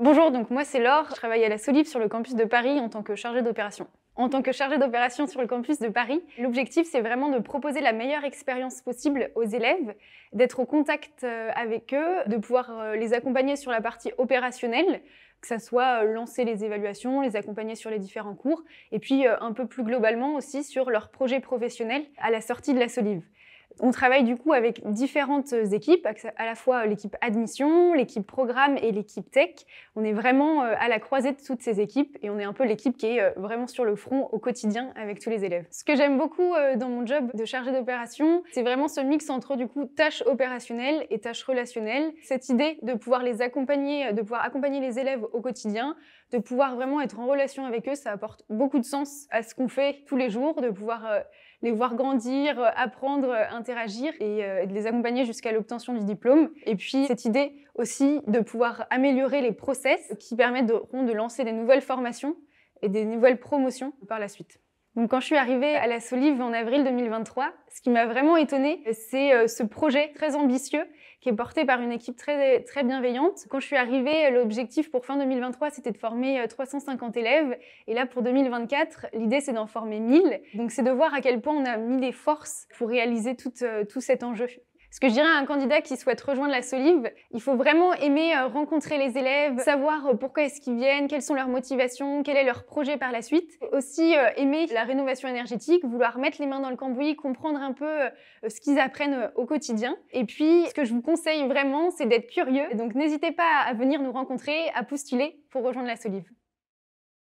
Bonjour, donc moi c'est Laure, je travaille à la Solive sur le campus de Paris en tant que chargée d'opération. En tant que chargée d'opération sur le campus de Paris, l'objectif c'est vraiment de proposer la meilleure expérience possible aux élèves, d'être au contact euh, avec eux, de pouvoir euh, les accompagner sur la partie opérationnelle, que ça soit euh, lancer les évaluations, les accompagner sur les différents cours, et puis un peu plus globalement aussi sur leur projet professionnel à la sortie de la Solive. On travaille du coup avec différentes équipes, à la fois l'équipe admission, l'équipe programme et l'équipe tech. On est vraiment euh, à la croisée de toutes ces équipes et on est un peu l'équipe qui est euh, vraiment sur le front au quotidien avec tous les élèves. Ce que j'aime beaucoup euh, dans mon job de chargée d'opération, c'est vraiment ce mix entre du coup tâches opérationnelles et tâches relationnelles. Cette idée de pouvoir les accompagner, de pouvoir accompagner les élèves au quotidien, de pouvoir vraiment être en relation avec eux, ça apporte beaucoup de sens à ce qu'on fait tous les jours, de pouvoir les voir grandir, euh, apprendre, euh, interagir et, euh, les accompagner jusqu'à l'obtention du diplôme. Et puis cette idée aussi de pouvoir améliorer les process qui permettent de lancer des nouvelles formations et des nouvelles promotions par la suite. Donc quand je suis arrivée à la Solive en avril 2023, ce qui m'a vraiment étonnée, c'est euh, ce projet très ambitieux qui est porté par une équipe très, très bienveillante. Quand je suis arrivée, l'objectif pour fin 2023, c'était de former 350 euh, élèves. Et là, pour 2024, l'idée, c'est d'en former 1000. Donc c'est de voir à quel point on a mis des forces pour réaliser tout, euh, tout cet enjeu. Ce que je dirais à un candidat qui souhaite rejoindre la Solive, il faut vraiment aimer euh, rencontrer les élèves, savoir euh, pourquoi est-ce qu'ils viennent, quelles sont leurs motivations, quel est leur projet par la suite. Aussi euh, aimer la rénovation énergétique, vouloir mettre les mains dans le cambouis, comprendre un peu ce qu'ils apprennent au quotidien. Et puis, ce que je vous conseille vraiment, c'est d'être curieux. Donc n'hésitez pas à venir nous rencontrer, à postuler pour rejoindre la Solive.